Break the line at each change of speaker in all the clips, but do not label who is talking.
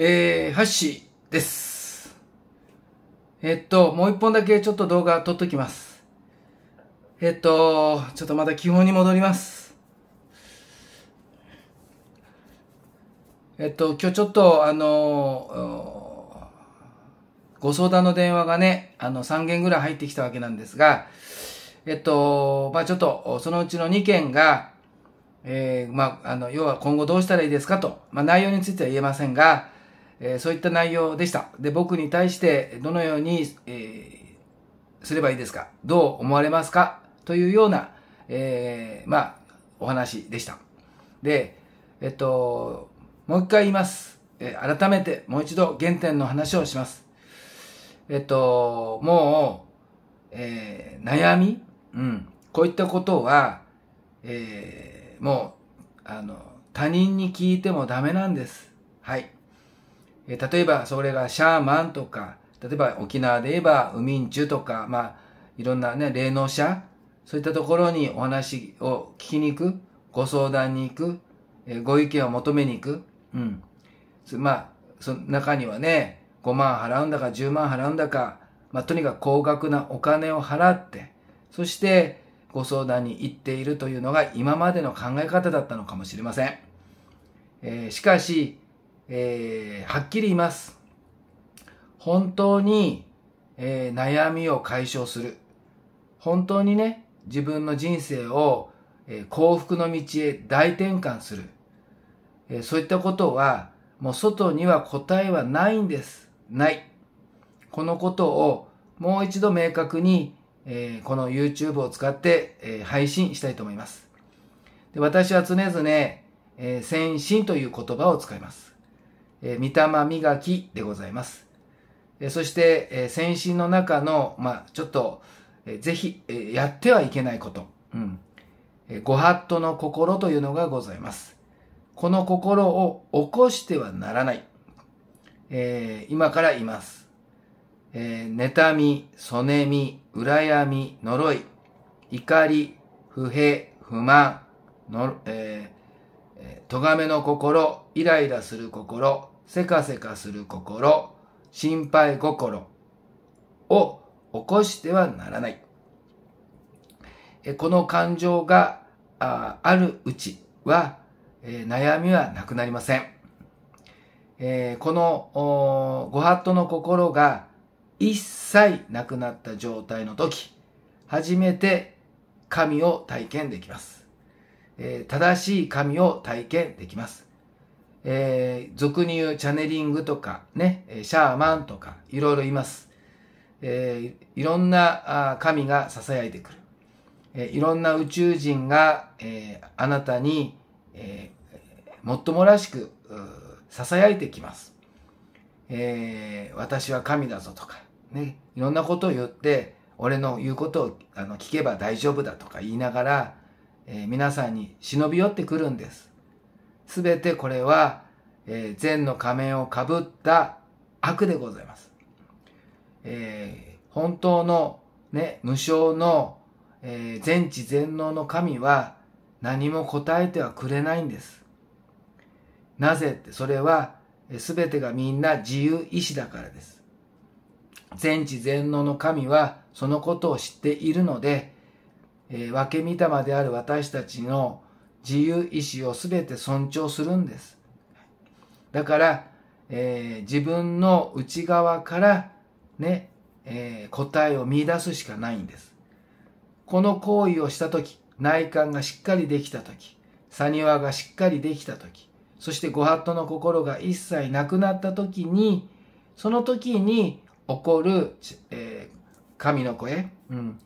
えー、ハッシーです。えっと、もう一本だけちょっと動画撮っときます。えっと、ちょっとまた基本に戻ります。えっと、今日ちょっと、あの、ご相談の電話がね、あの、3件ぐらい入ってきたわけなんですが、えっと、まあちょっと、そのうちの2件が、えー、まあ、あの、要は今後どうしたらいいですかと、まあ内容については言えませんが、えー、そういった内容でした。で、僕に対してどのように、えー、すればいいですかどう思われますかというような、えー、まあ、お話でした。で、えっと、もう一回言います。えー、改めてもう一度原点の話をします。えっと、もう、えー、悩み、うん、こういったことは、えー、もう、あの、他人に聞いてもダメなんです。はい。え例えばそれがシャーマンとか、例えば沖縄で言えばウミンチュとか、まあ、いろんなね、霊能者、そういったところにお話を聞きに行く、ご相談に行く、えご意見を求めに行く、うん。まあ、その中にはね、5万払うんだか10万払うんだか、まあ、とにかく高額なお金を払って、そしてご相談に行っているというのが今までの考え方だったのかもしれません。えー、しかし、えー、はっきり言います。本当に、えー、悩みを解消する。本当にね、自分の人生を、えー、幸福の道へ大転換する、えー、そういったことは、もう外には答えはないんです。ない。このことをもう一度明確に、えー、この YouTube を使って、え配信したいと思います。で私は常々、え先進という言葉を使います。えー、御霊磨きでございます。えそして、え先進の中の、まあ、ちょっと、えぜひ、えやってはいけないこと。うん。えご法度の心というのがございます。この心を起こしてはならない。えー、今から言います。えー、妬み、そねみ、羨み、呪い、怒り、不平、不満、のえ咎めの心、イライラする心、せかせかする心、心配心を起こしてはならない。この感情があるうちは、悩みはなくなりません。このご法度の心が一切なくなった状態の時、初めて神を体験できます。えー、正しい神を体験できます。えー、俗に言うチャネリングとかね、シャーマンとかいろいろいます。えー、いろんな神が囁いてくる。えー、いろんな宇宙人が、えー、あなたに、えー、もっともらしく囁いてきます。えー、私は神だぞとか、ね、いろんなことを言って、俺の言うことをあの聞けば大丈夫だとか言いながら、え皆さんに忍び寄ってくるんです。すべてこれは、えー、善の仮面をかぶった悪でございます。えー、本当の、ね、無償の、えー、全知全能の神は何も答えてはくれないんです。なぜって、それは、すべてがみんな自由意志だからです。全知全能の神はそのことを知っているので、えー、分け御霊である私たちの自由意志を全て尊重するんです。だから、えー、自分の内側からね、えー、答えを見出すしかないんです。この行為をした時、内観がしっかりできた時、サニワがしっかりできた時、そしてご法度の心が一切なくなった時に、その時に起こる、えー、神の声、うん、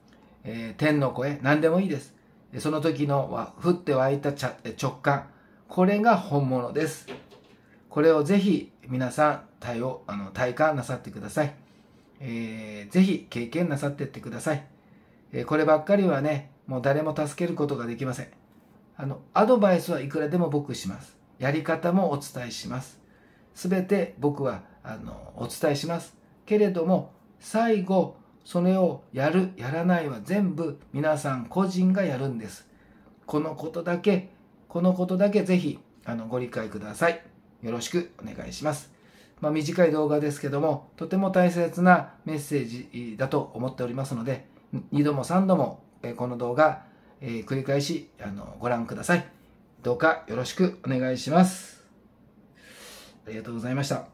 えー、天の声、何でもいいです。その時の降って湧いた直感、これが本物です。これをぜひ皆さん体をあの体感なさってください、えー。ぜひ経験なさってってください、えー。こればっかりはね、もう誰も助けることができません。あの、アドバイスはいくらでも僕します。やり方もお伝えします。すべて僕はあのお伝えします。けれども、最後、それをやる、やらないは全部皆さん個人がやるんです。このことだけ、このことだけぜひあのご理解ください。よろしくお願いします。まあ、短い動画ですけども、とても大切なメッセージだと思っておりますので、2度も3度もこの動画、え繰り返しあのご覧ください。どうかよろしくお願いします。ありがとうございました。